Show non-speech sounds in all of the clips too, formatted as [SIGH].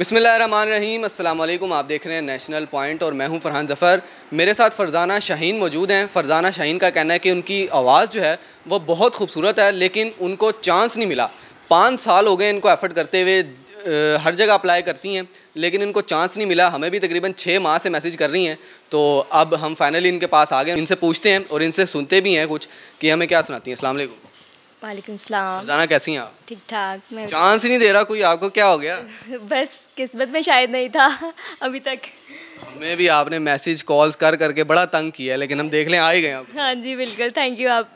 बिसमिल्ल रहीम अल्लाम आप देख रहे हैं नेशनल पॉइंट और मैं हूं फरहान ज़फ़र मेरे साथ फ़रजाना शाहीन मौजूद हैं फ़रजाना शाहीन का कहना है कि उनकी आवाज़ जो है वो बहुत खूबसूरत है लेकिन उनको चांस नहीं मिला पाँच साल हो गए इनको एफ़र्ट करते हुए हर जगह अप्लाई करती हैं लेकिन इनको चांस नहीं मिला हमें भी तकरीबन छः माह से मैसेज कर रही हैं तो अब हम फाइनली इनके पास आ गए इनसे पूछते हैं और इनसे सुनते भी हैं कुछ कि हमें क्या सुनाती हैं अल्लाम वालेकुम कैसी हैं आप ठीक ठाक मैं चांस ही नहीं दे रहा कोई आपको क्या हो गया [LAUGHS] बस किस्मत में शायद नहीं था [LAUGHS] अभी तक हमें भी आपने मैसेज कॉल्स कर करके बड़ा तंग किया लेकिन हम देख लें आ ही गए आप हाँ जी बिल्कुल थैंक यू आप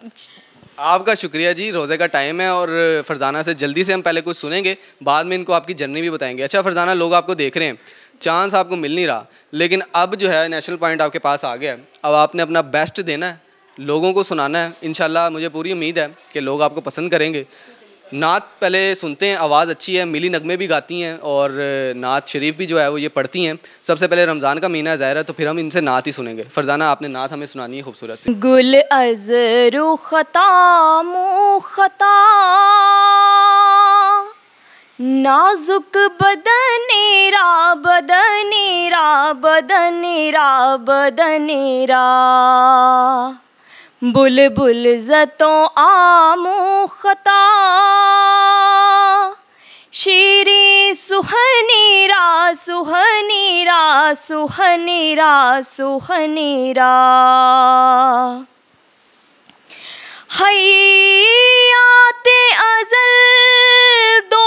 आपका शुक्रिया जी रोज़े का टाइम है और फरजाना से जल्दी से हम पहले कुछ सुनेंगे बाद में इनको आपकी जर्नी भी बताएंगे अच्छा फरजाना लोग आपको देख रहे हैं चांस आपको मिल नहीं रहा लेकिन अब जो है नेशनल पॉइंट आपके पास आ गया अब आपने अपना बेस्ट देना है लोगों को सुनाना है इन मुझे पूरी उम्मीद है कि लोग आपको पसंद करेंगे नात पहले सुनते हैं आवाज़ अच्छी है मिली नगमे भी गाती हैं और नात शरीफ भी जो है वो ये पढ़ती हैं सबसे पहले रमज़ान का महीना ज़ाहिर है तो फिर हम इनसे नात ही सुनेंगे फ़रजाना आपने नात हमें सुनानी है खूबसूरत से गुल अजरु खतामो खता नाजुक बदनेरा बदनेरा बदनेरा बदनेरा बुलबुल जतो आमो खता सुहनी सुहनी रा शेरे सुहनेरा सुहनेरा सुहनेरा सुहनेरा हयाते अजल दो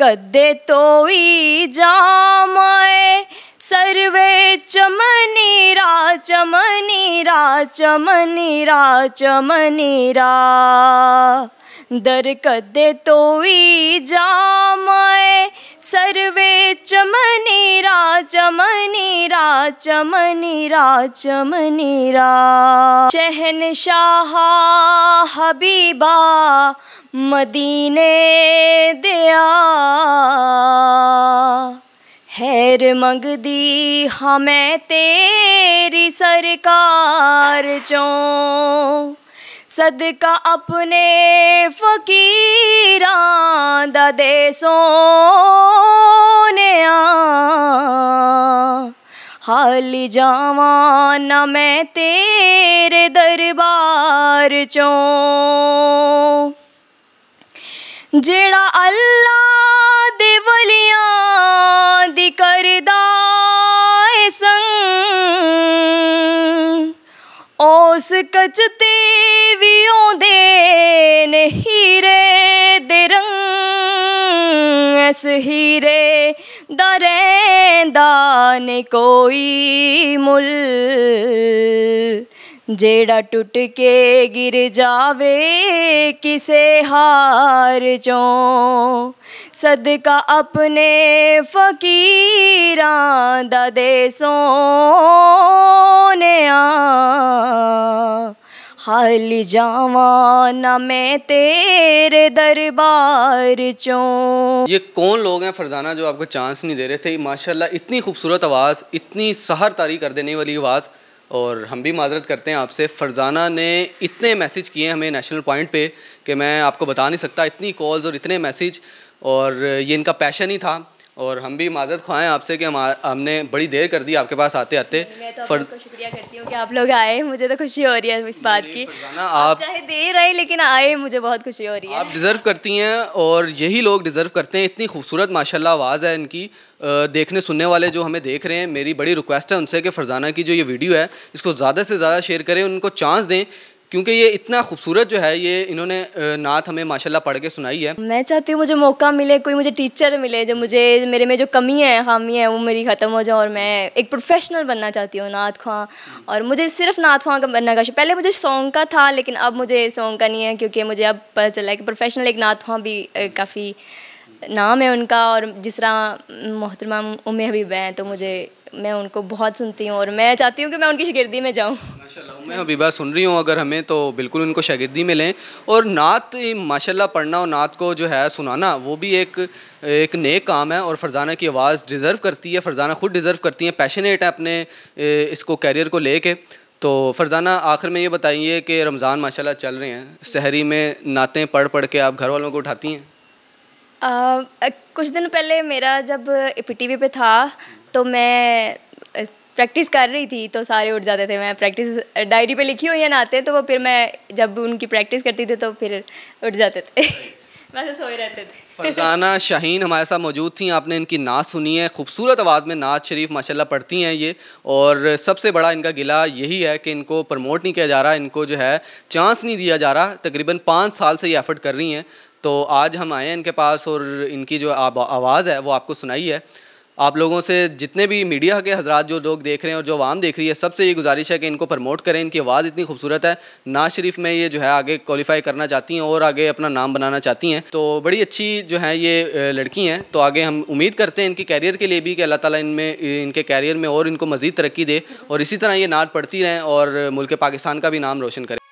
कदे तोई जामय सर्वे चमनीरा चमनीरा चमनीरा चमनीरा दर कदे तोई जाम चमनीरा चमनीरा चमनीरा शहनशाह हबीबा मदीने दिया ਹੈਰ ਮੰਗਦੀ ਹਾਂ ਮੈਂ ਤੇਰੀ ਸਰਕਾਰ ਚੋਂ ਸਦਕਾ ਆਪਣੇ ਫਕੀਰਾਂ ਦਾ ਦੇਸੋਂ ਸੋਨਿਆ ਹਾਲ ਜਾਵਾਂ ਨਾ ਮੈਂ ਤੇਰੇ ਦਰਬਾਰ ਚੋਂ ਜਿਹੜਾ ਅੱਲਾ ਦੇ ਵਲੀਆਂ ਦੀ ਕਰਦਾ ਏ ਸੰਗ ਉਸ ਕਚਤੇ ਵੀ ਆਉਂਦੇ ਨਹੀਂ ਰੇ भैंस हीरे दरेंदान कोई मुल जेड़ा टुट के गिर जावे किसे हार चो सदका अपने फकीरां दा देसों हल जावाना मैं तेरे दरबार चो ये कौन लोग हैं फरजाना जो आपको चांस नहीं दे रहे थे माशाल्लाह इतनी खूबसूरत आवाज़ इतनी सहर तारी कर देने वाली आवाज़ और हम भी माजरत करते हैं आपसे फरजाना ने इतने मैसेज किए हमें नेशनल पॉइंट पे कि मैं आपको बता नहीं सकता इतनी कॉल्स और इतने मैसेज और ये इनका पैशन ही था और हम भी मादत ख्वाह आपसे कि हम हमने बड़ी देर कर दी आपके पास आते आते मैं तो फर... शुक्रिया करती हूँ कि आप लोग आए मुझे तो खुशी हो रही है इस बात की आप, आप चाहे देर आए लेकिन आए मुझे बहुत खुशी हो रही है आप डिज़र्व करती हैं और यही लोग डिज़र्व करते हैं इतनी खूबसूरत माशाल्लाह आवाज़ है इनकी देखने सुनने वाले जो हमें देख रहे हैं मेरी बड़ी रिक्वेस्ट है उनसे कि फरजाना की जो ये वीडियो है इसको ज़्यादा से ज़्यादा शेयर करें उनको चांस दें क्योंकि ये इतना खूबसूरत जो है ये इन्होंने नात हमें माशाल्लाह पढ़ के सुनाई है मैं चाहती हूँ मुझे मौका मिले कोई मुझे टीचर मिले जो मुझे मेरे में जो कमी है खामियाँ है वो मेरी ख़त्म हो जाए और मैं एक प्रोफेशनल बनना चाहती हूँ नात खां और मुझे सिर्फ नात खां का बनना का पहले मुझे सॉन्ग का था लेकिन अब मुझे सॉन्ग का नहीं है क्योंकि मुझे अब पता चला है कि प्रोफेशनल एक नात खां भी काफ़ी नाम है उनका और जिस तरह मोहतरमा उम हबीब हैं तो मुझे मैं उनको बहुत सुनती हूँ और मैं चाहती हूँ कि मैं उनकी शगिरदी में जाऊँ माशाल्लाह मैं हबीबा सुन रही हूँ अगर हमें तो बिल्कुल उनको शगिरदी में लें और नात माशाल्लाह पढ़ना और नात को जो है सुनाना वो भी एक एक नेक काम है और फरजाना की आवाज़ डिज़र्व करती है फरजाना ख़ुद डिज़र्व करती हैं पैशनेट है अपने इसको कैरियर को ले कर तो फरजाना आखिर में ये बताइए कि रमज़ान माशाल्लाह चल रहे हैं शहरी में नातें पढ़ पढ़ के आप घर वालों को उठाती हैं कुछ दिन पहले मेरा जब पी e पे था तो मैं प्रैक्टिस कर रही थी तो सारे उठ जाते थे मैं प्रैक्टिस डायरी पे लिखी हुई है नाते तो वो फिर मैं जब उनकी प्रैक्टिस करती थी तो फिर उठ जाते थे वैसे [LAUGHS] सोए रहते थे फरजाना शाहीन हमारे साथ मौजूद थी आपने इनकी नाच सुनी है खूबसूरत आवाज़ में नाज़ शरीफ माशाल्लाह पढ़ती हैं ये और सबसे बड़ा इनका गिला यही है कि इनको प्रमोट नहीं किया जा रहा इनको जो है चांस नहीं दिया जा रहा तकरीबन पाँच साल से ये एफर्ट कर रही हैं तो आज हम आए हैं इनके पास और इनकी जो आवाज़ है वो आपको सुनाई है आप लोगों से जितने भी मीडिया के हजरात जो लोग देख रहे हैं और जो आवाम देख रही है सबसे ये गुजारिश है कि इनको प्रमोट करें इनकी आवाज़ इतनी खूबसूरत है ना शरीफ में ये जो है आगे क्वालिफाई करना चाहती हैं और आगे अपना नाम बनाना चाहती हैं तो बड़ी अच्छी जो है ये लड़की हैं तो आगे हम उम्मीद करते हैं इनके कैरियर के लिए भी कि अल्लाह ताली इनमें इनके कैरियर में और इनको मज़ीद तरक्की दे और इसी तरह ये नाट पढ़ती रहें और मुल्क पाकिस्तान का भी नाम रोशन करें